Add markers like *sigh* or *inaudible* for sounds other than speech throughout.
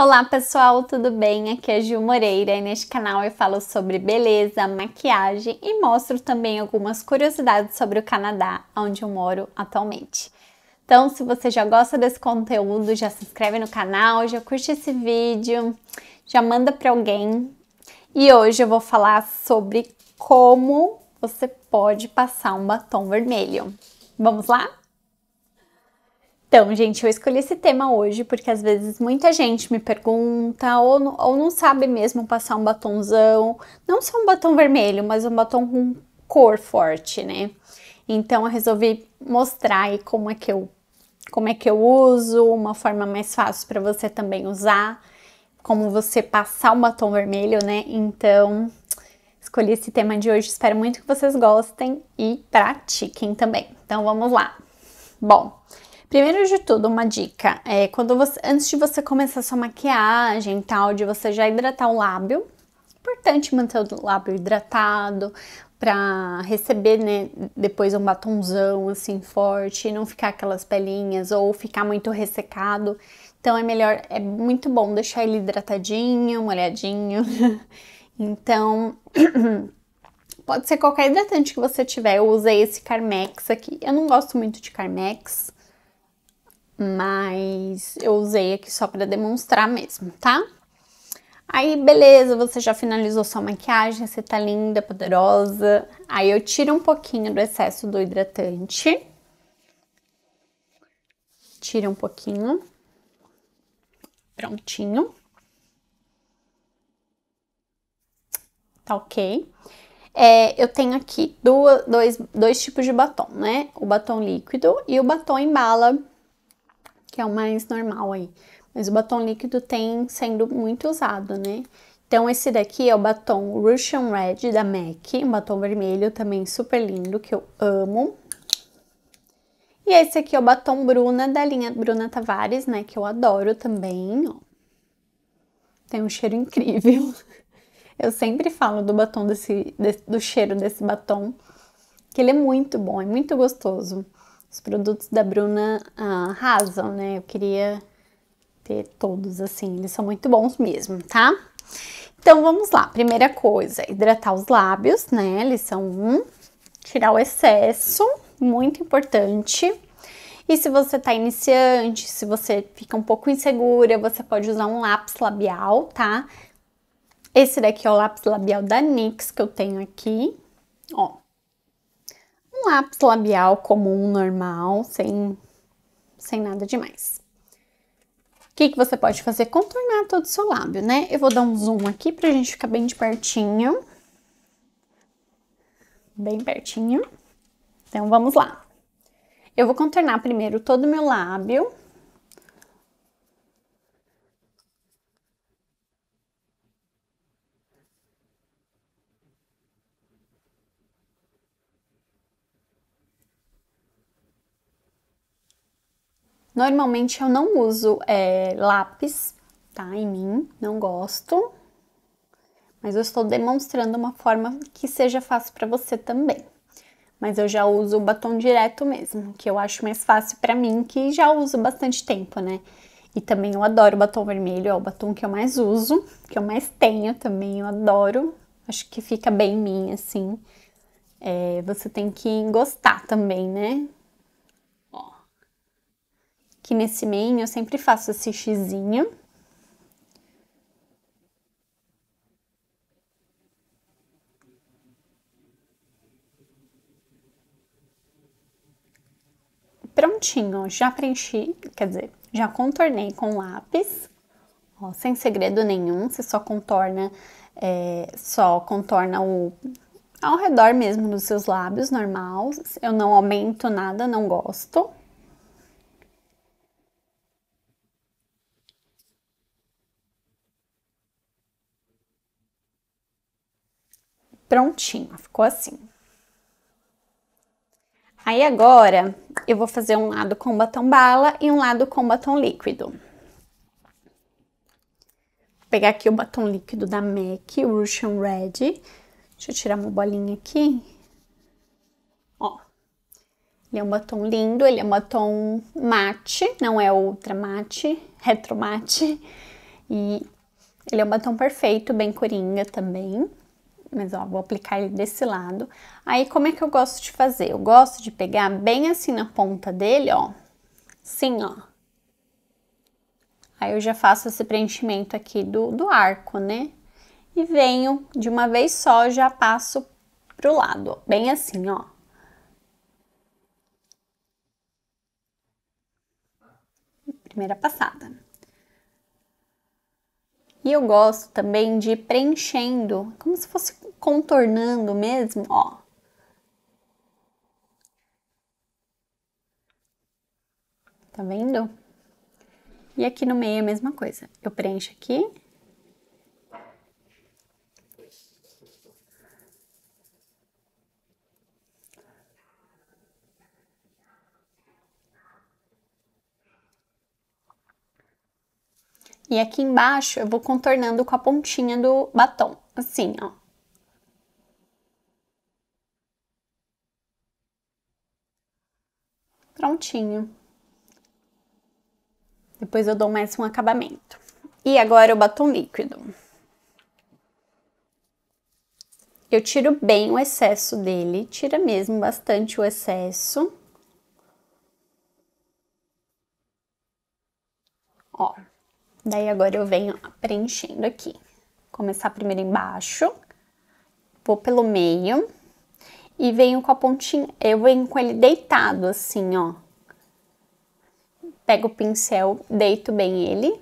Olá pessoal, tudo bem? Aqui é Gil Moreira e neste canal eu falo sobre beleza, maquiagem e mostro também algumas curiosidades sobre o Canadá, onde eu moro atualmente. Então, se você já gosta desse conteúdo, já se inscreve no canal, já curte esse vídeo, já manda para alguém. E hoje eu vou falar sobre como você pode passar um batom vermelho. Vamos lá? Então, gente, eu escolhi esse tema hoje porque às vezes muita gente me pergunta ou, não, ou não sabe mesmo passar um batonzão, não só um batom vermelho, mas um batom com cor forte, né? Então eu resolvi mostrar aí como é que eu como é que eu uso, uma forma mais fácil para você também usar, como você passar um batom vermelho, né? Então, escolhi esse tema de hoje, espero muito que vocês gostem e pratiquem também. Então vamos lá. Bom, Primeiro de tudo, uma dica é quando você, antes de você começar sua maquiagem e tal, de você já hidratar o lábio. Importante manter o lábio hidratado para receber, né, depois um batonzão assim forte, não ficar aquelas pelinhas ou ficar muito ressecado. Então é melhor, é muito bom deixar ele hidratadinho, molhadinho. *laughs* então, *clears throat* pode ser qualquer hidratante que você tiver. Eu usei esse Carmex aqui. Eu não gosto muito de Carmex, mas eu usei aqui só para demonstrar mesmo, tá? Aí, beleza, você já finalizou sua maquiagem, você tá linda, poderosa. Aí eu tiro um pouquinho do excesso do hidratante. Tira um pouquinho. Prontinho. Tá ok. É, eu tenho aqui duas, dois, dois tipos de batom, né? O batom líquido e o batom em bala que é o mais normal aí. Mas o batom líquido tem sendo muito usado, né? Então esse daqui é o batom Russian Red da MAC, um batom vermelho também super lindo, que eu amo. E esse aqui é o batom Bruna, da linha Bruna Tavares, né, que eu adoro também, ó. Tem um cheiro incrível. *laughs* Eu sempre falo do batom desse, do cheiro desse batom, que ele é muito bom, é muito gostoso os produtos da Bruna ah, arrasam, né? Eu queria ter todos assim, eles são muito bons mesmo, tá? Então vamos lá. Primeira coisa, hidratar os lábios, né? Eles são Um. Tirar o excesso, muito importante. E se você tá iniciante, se você fica um pouco insegura, você pode usar um lápis labial, tá? Esse daqui é o lápis labial da NYX que eu tenho aqui. Ó, um lápis labial comum, normal, sem, sem nada demais. O que, que você pode fazer? Contornar todo o seu lábio, né? Eu vou dar um zoom aqui pra gente ficar bem de pertinho. Bem pertinho. Então, vamos lá. Eu vou contornar primeiro todo o meu lábio. Normalmente eu não uso é, lápis, tá? Em mim, não gosto. Mas eu estou demonstrando uma forma que seja fácil para você também. Mas eu já uso o batom direto mesmo, que eu acho mais fácil para mim, que já uso bastante tempo, né? E também eu adoro batom vermelho, é o batom que eu mais uso, que eu mais tenho também, eu adoro. Acho que fica bem em mim, assim. É, você tem que gostar também, né? que nesse meio eu sempre faço esse xizinho. Prontinho, já preenchi, quer dizer, já contornei com lápis, ó, sem segredo nenhum, você só contorna, é, só contorna o ao redor mesmo dos seus lábios, normal. Eu não aumento nada, não gosto. Prontinho, ficou assim. Aí agora eu vou fazer um lado com batom bala e um lado com batom líquido. Vou pegar aqui o batom líquido da MAC, o Russian Red. Deixa eu tirar uma bolinha aqui. Ó. Ele é um batom lindo, ele é um batom mate, não é ultra mate, *laughs* retro mate. E ele é um batom perfeito, bem coringa também mas ó, vou aplicar ele desse lado. Aí, como é que eu gosto de fazer? Eu gosto de pegar bem assim na ponta dele, ó, sim ó. Aí eu já faço esse preenchimento aqui do, do arco, né? E venho de uma vez só, já passo pro lado, ó, bem assim, ó. Primeira passada. E eu gosto também de ir preenchendo, como se fosse contornando mesmo, ó. Tá vendo? E aqui no meio é a mesma coisa. Eu preencho aqui. E aqui embaixo eu vou contornando com a pontinha do batom, assim, ó. Prontinho. Depois eu dou mais um acabamento. E agora o batom líquido. Eu tiro bem o excesso dele, tira mesmo bastante o excesso. Ó, daí agora eu venho preenchendo aqui. Começar primeiro embaixo, vou pelo meio e venho com a pontinha, eu venho com ele deitado assim, ó. Pego o pincel, deito bem ele.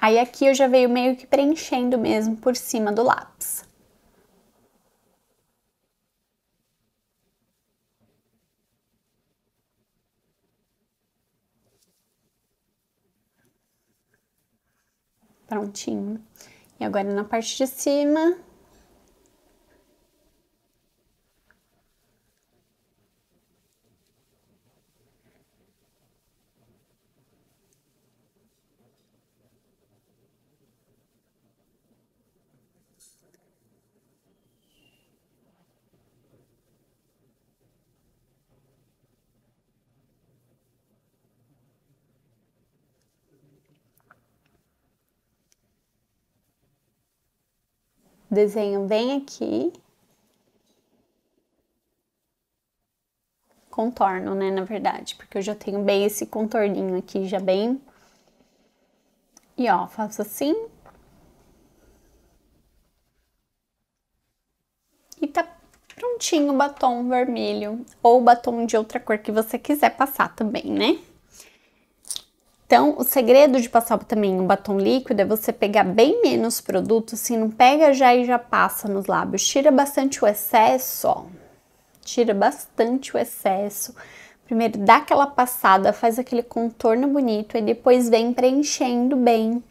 Aí aqui eu já veio meio que preenchendo mesmo por cima do lápis. Prontinho. E agora na parte de cima, desenho bem aqui. Contorno, né, na verdade, porque eu já tenho bem esse contorninho aqui, já bem. E ó, faço assim. E tá prontinho o batom vermelho ou batom de outra cor que você quiser passar também, né? Então, o segredo de passar também um batom líquido é você pegar bem menos produto, assim, não pega já e já passa nos lábios. Tira bastante o excesso, ó. Tira bastante o excesso. Primeiro dá aquela passada, faz aquele contorno bonito e depois vem preenchendo bem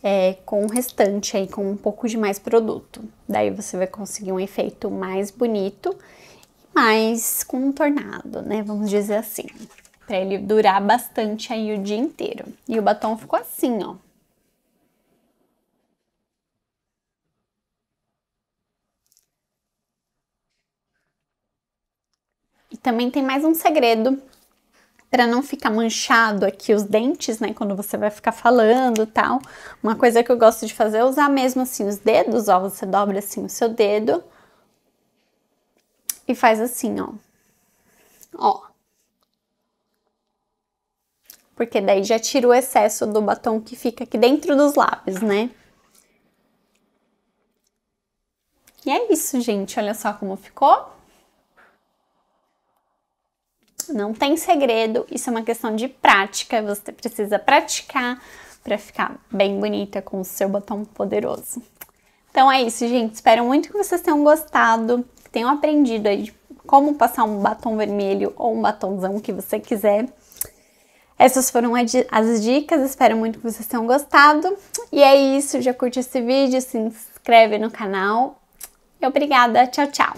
é, com o restante aí, com um pouco de mais produto. Daí você vai conseguir um efeito mais bonito e mais contornado, né? Vamos dizer assim para ele durar bastante aí o dia inteiro. E o batom ficou assim, ó. E também tem mais um segredo para não ficar manchado aqui os dentes, né, quando você vai ficar falando, tal. Uma coisa que eu gosto de fazer é usar mesmo assim os dedos, ó, você dobra assim o seu dedo e faz assim, ó. Ó, porque daí já tira o excesso do batom que fica aqui dentro dos lábios, né? E é isso, gente. Olha só como ficou. Não tem segredo, isso é uma questão de prática. Você precisa praticar para ficar bem bonita com o seu batom poderoso. Então é isso, gente. Espero muito que vocês tenham gostado, que tenham aprendido aí como passar um batom vermelho ou um batomzão que você quiser. Essas foram as dicas, espero muito que vocês tenham gostado. E é isso, já curte esse vídeo, se inscreve no canal. E obrigada, tchau, tchau!